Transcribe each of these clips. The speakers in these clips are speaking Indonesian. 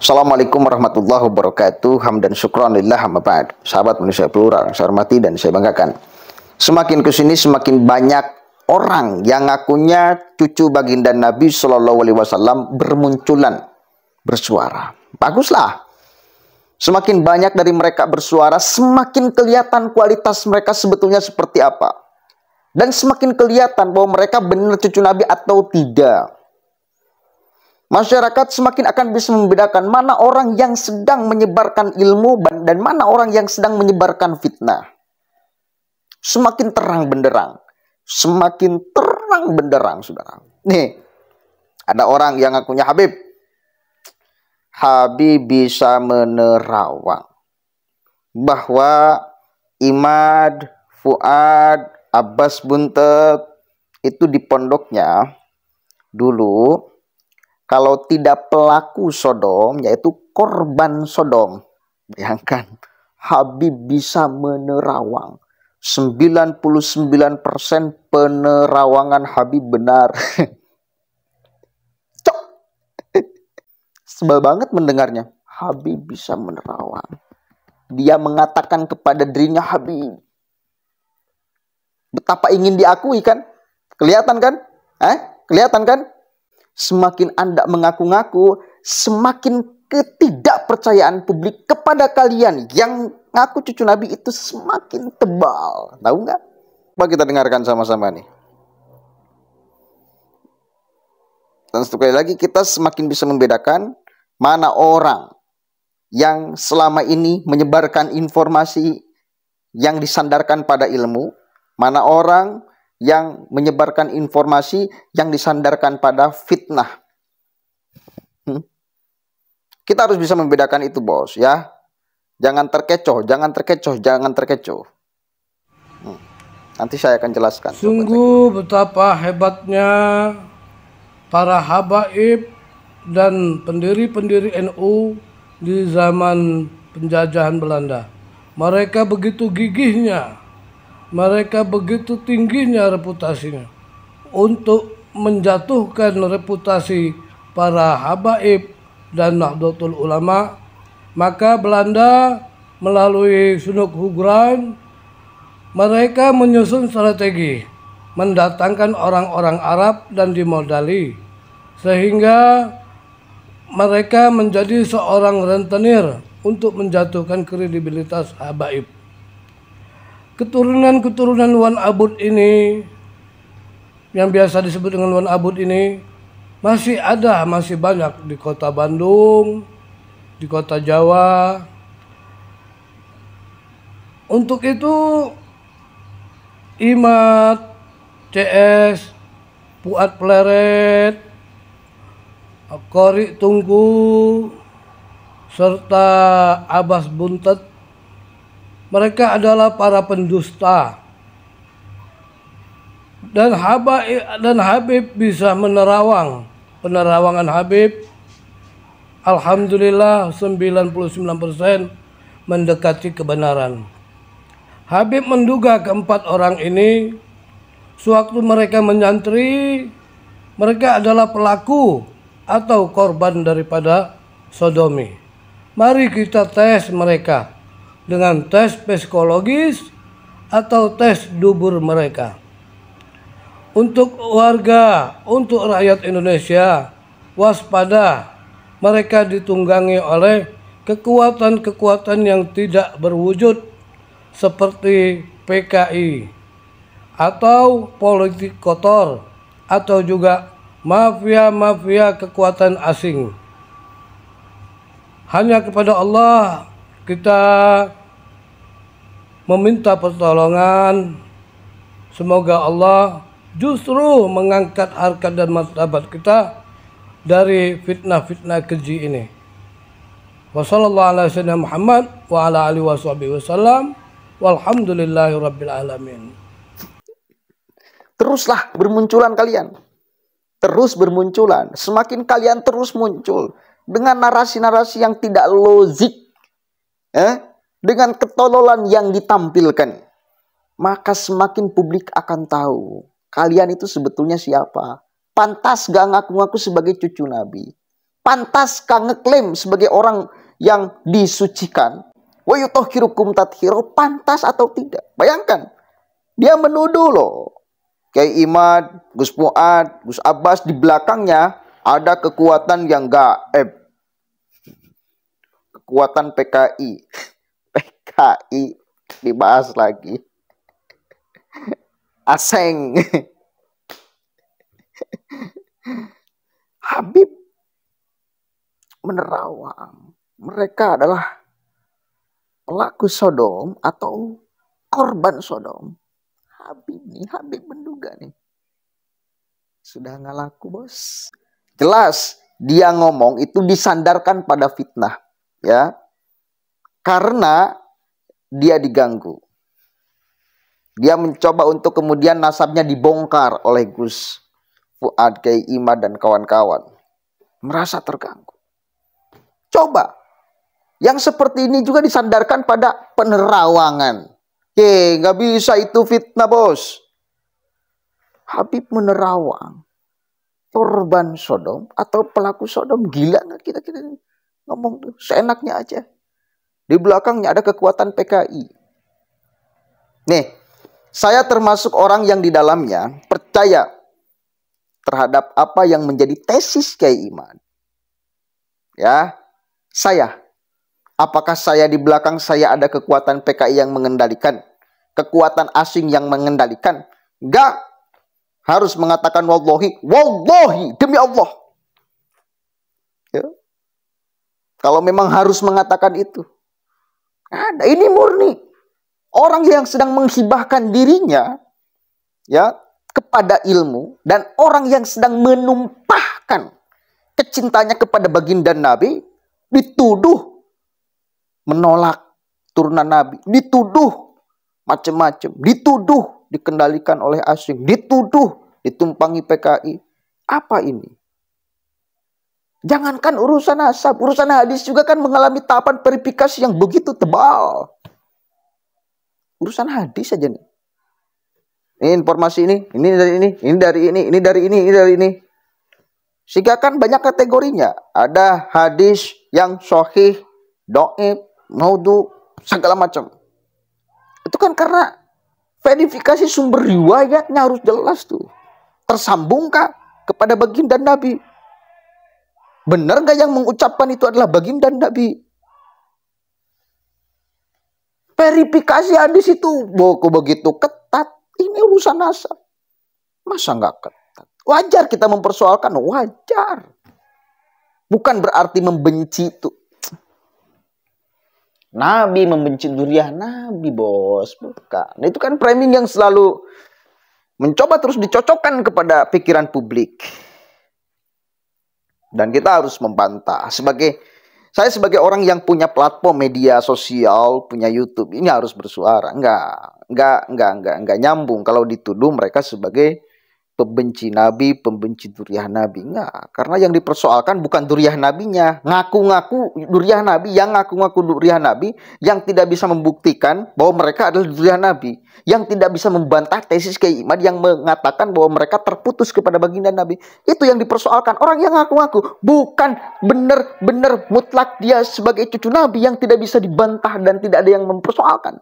Assalamualaikum warahmatullahi wabarakatuh. Hamdan syukron lillah hamba Sahabat manusia plural, saya hormati dan saya banggakan. Semakin kesini semakin banyak orang yang ngakunya cucu baginda Nabi Shallallahu alaihi wasallam bermunculan bersuara. Baguslah. Semakin banyak dari mereka bersuara, semakin kelihatan kualitas mereka sebetulnya seperti apa. Dan semakin kelihatan bahwa mereka benar cucu Nabi atau tidak. Masyarakat semakin akan bisa membedakan mana orang yang sedang menyebarkan ilmu dan mana orang yang sedang menyebarkan fitnah. Semakin terang benderang. Semakin terang benderang, saudara. Nih, ada orang yang ngakunya Habib. Habib bisa menerawang bahwa Imad, Fuad, Abbas Buntet itu di pondoknya dulu kalau tidak pelaku Sodom yaitu korban Sodom. Bayangkan Habib bisa menerawang. 99% penerawangan Habib benar. Cok. Sebel banget mendengarnya. Habib bisa menerawang. Dia mengatakan kepada dirinya Habib. Betapa ingin diakui kan? Kelihatan kan? Eh? Kelihatan kan? semakin Anda mengaku-ngaku, semakin ketidakpercayaan publik kepada kalian yang ngaku cucu Nabi itu semakin tebal. Tahu nggak? Coba kita dengarkan sama-sama nih. Dan sekali lagi kita semakin bisa membedakan mana orang yang selama ini menyebarkan informasi yang disandarkan pada ilmu, mana orang yang menyebarkan informasi yang disandarkan pada fitnah. Hmm? Kita harus bisa membedakan itu, Bos, ya. Jangan terkecoh, jangan terkecoh, jangan terkecoh. Hmm. Nanti saya akan jelaskan. Sungguh betapa hebatnya para habaib dan pendiri-pendiri NU di zaman penjajahan Belanda. Mereka begitu gigihnya mereka begitu tingginya reputasinya untuk menjatuhkan reputasi para habaib dan Nahdlatul Ulama maka Belanda melalui Sunuk Hugran mereka menyusun strategi mendatangkan orang-orang Arab dan dimodali sehingga mereka menjadi seorang rentenir untuk menjatuhkan kredibilitas habaib keturunan-keturunan Wan Abud ini yang biasa disebut dengan Wan Abud ini masih ada, masih banyak di kota Bandung, di kota Jawa. Untuk itu Imat, CS, Puat Pleret, Kori Tungku, serta Abbas Buntet mereka adalah para pendusta. Dan Habib, dan Habib bisa menerawang. Penerawangan Habib Alhamdulillah 99% mendekati kebenaran. Habib menduga keempat orang ini sewaktu mereka menyantri mereka adalah pelaku atau korban daripada sodomi. Mari kita tes mereka dengan tes psikologis atau tes dubur mereka. Untuk warga, untuk rakyat Indonesia, waspada mereka ditunggangi oleh kekuatan-kekuatan yang tidak berwujud seperti PKI atau politik kotor atau juga mafia-mafia kekuatan asing. Hanya kepada Allah kita meminta pertolongan semoga Allah justru mengangkat harkat dan martabat kita dari fitnah-fitnah keji ini. Wassalamualaikum warahmatullahi wabarakatuh. Teruslah bermunculan kalian. Terus bermunculan. Semakin kalian terus muncul dengan narasi-narasi yang tidak logik eh, dengan ketololan yang ditampilkan, maka semakin publik akan tahu kalian itu sebetulnya siapa. Pantas gak ngaku-ngaku sebagai cucu Nabi. Pantas gak ngeklaim sebagai orang yang disucikan. tathiro pantas atau tidak. Bayangkan, dia menuduh loh. kayak Imad, Gus Muad, Gus Abbas di belakangnya ada kekuatan yang gaib. Eh, kekuatan PKI. PKI dibahas lagi. Aseng. Habib menerawang. Mereka adalah pelaku Sodom atau korban Sodom. Habib nih, Habib menduga nih. Sudah nggak laku bos. Jelas dia ngomong itu disandarkan pada fitnah ya karena dia diganggu. Dia mencoba untuk kemudian nasabnya dibongkar oleh Gus Fuad, Kiai Ima dan kawan-kawan. Merasa terganggu. Coba yang seperti ini juga disandarkan pada penerawangan. Oke, nggak bisa itu fitnah bos. Habib menerawang korban Sodom atau pelaku Sodom gila nggak kita kita ini? ngomong tuh seenaknya aja. Di belakangnya ada kekuatan PKI. Nih, saya termasuk orang yang di dalamnya percaya terhadap apa yang menjadi tesis kayak Iman. Ya, saya. Apakah saya di belakang saya ada kekuatan PKI yang mengendalikan? Kekuatan asing yang mengendalikan? Enggak. Harus mengatakan wallahi, wallahi demi Allah. Ya, kalau memang harus mengatakan itu. Ada, ini murni. Orang yang sedang menghibahkan dirinya ya kepada ilmu dan orang yang sedang menumpahkan kecintanya kepada baginda Nabi dituduh menolak turunan Nabi, dituduh macam-macam, dituduh dikendalikan oleh asing, dituduh ditumpangi PKI. Apa ini? Jangankan urusan asap, urusan hadis juga kan mengalami tahapan verifikasi yang begitu tebal. Urusan hadis saja nih. Ini informasi ini, ini dari ini, ini dari ini, ini dari ini, ini dari ini. Sehingga kan banyak kategorinya. Ada hadis yang sohih, doib, maudhu, segala macam. Itu kan karena verifikasi sumber riwayatnya harus jelas tuh. Tersambungkah kepada baginda Nabi Benar gak yang mengucapkan itu adalah baginda Nabi? Verifikasi di situ boku begitu ketat. Ini urusan nasab. Masa nggak ketat? Wajar kita mempersoalkan, wajar. Bukan berarti membenci itu. Nabi membenci duriah Nabi bos bukan itu kan framing yang selalu mencoba terus dicocokkan kepada pikiran publik dan kita harus membantah. Sebagai saya sebagai orang yang punya platform media sosial, punya YouTube, ini harus bersuara. Enggak, enggak, enggak, enggak, enggak nyambung kalau dituduh mereka sebagai pembenci Nabi, pembenci duriah Nabi. Enggak, karena yang dipersoalkan bukan duriah Nabinya. Ngaku-ngaku duriah Nabi, yang ngaku-ngaku duriah Nabi, yang tidak bisa membuktikan bahwa mereka adalah duriah Nabi. Yang tidak bisa membantah tesis keiman yang mengatakan bahwa mereka terputus kepada baginda Nabi. Itu yang dipersoalkan. Orang yang ngaku-ngaku bukan benar-benar mutlak dia sebagai cucu Nabi yang tidak bisa dibantah dan tidak ada yang mempersoalkan.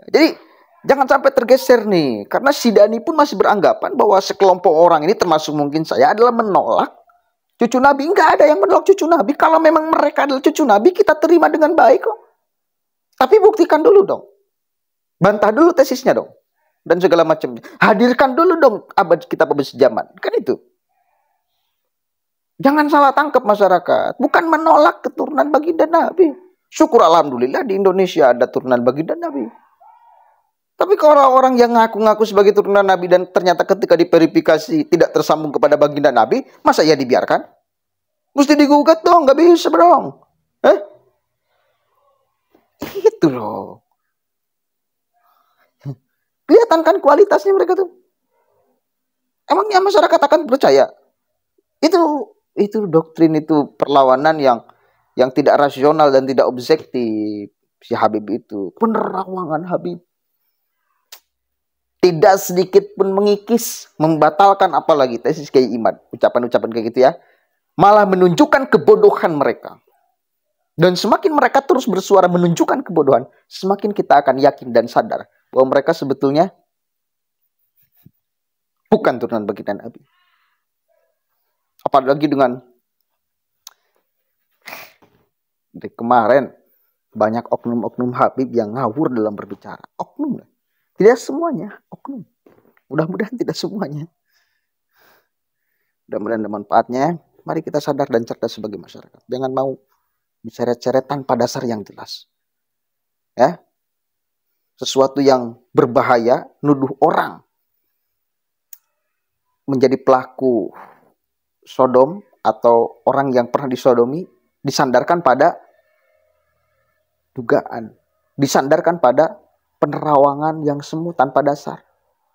Jadi Jangan sampai tergeser nih, karena Sidani pun masih beranggapan bahwa sekelompok orang ini termasuk mungkin saya adalah menolak cucu Nabi. Enggak ada yang menolak cucu Nabi. Kalau memang mereka adalah cucu Nabi, kita terima dengan baik kok. Tapi buktikan dulu dong. Bantah dulu tesisnya dong. Dan segala macamnya. Hadirkan dulu dong abad kita pembesi zaman. Kan itu. Jangan salah tangkap masyarakat. Bukan menolak keturunan baginda Nabi. Syukur Alhamdulillah di Indonesia ada turunan baginda Nabi. Tapi kalau orang-orang yang ngaku-ngaku sebagai turunan Nabi dan ternyata ketika diverifikasi tidak tersambung kepada baginda Nabi, masa ya dibiarkan? Mesti digugat dong, nggak bisa dong. Eh? Itu loh. Kelihatan kan kualitasnya mereka tuh. Emangnya masyarakat akan percaya? Itu itu doktrin itu perlawanan yang yang tidak rasional dan tidak objektif si Habib itu penerawangan Habib tidak sedikit pun mengikis, membatalkan apalagi tesis kayak iman, ucapan-ucapan kayak gitu ya. Malah menunjukkan kebodohan mereka. Dan semakin mereka terus bersuara menunjukkan kebodohan, semakin kita akan yakin dan sadar bahwa mereka sebetulnya bukan turunan baginda Nabi. Apalagi dengan dari kemarin banyak oknum-oknum Habib yang ngawur dalam berbicara. Oknum lah. Tidak semuanya oknum. Mudah-mudahan tidak semuanya. Mudah-mudahan ada manfaatnya. Mari kita sadar dan cerdas sebagai masyarakat. Jangan mau bicara seret tanpa dasar yang jelas. Ya. Sesuatu yang berbahaya, nuduh orang menjadi pelaku sodom atau orang yang pernah disodomi disandarkan pada dugaan, disandarkan pada penerawangan yang semu tanpa dasar.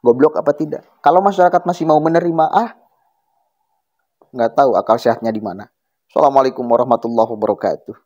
Goblok apa tidak? Kalau masyarakat masih mau menerima, ah, nggak tahu akal sehatnya di mana. Assalamualaikum warahmatullahi wabarakatuh.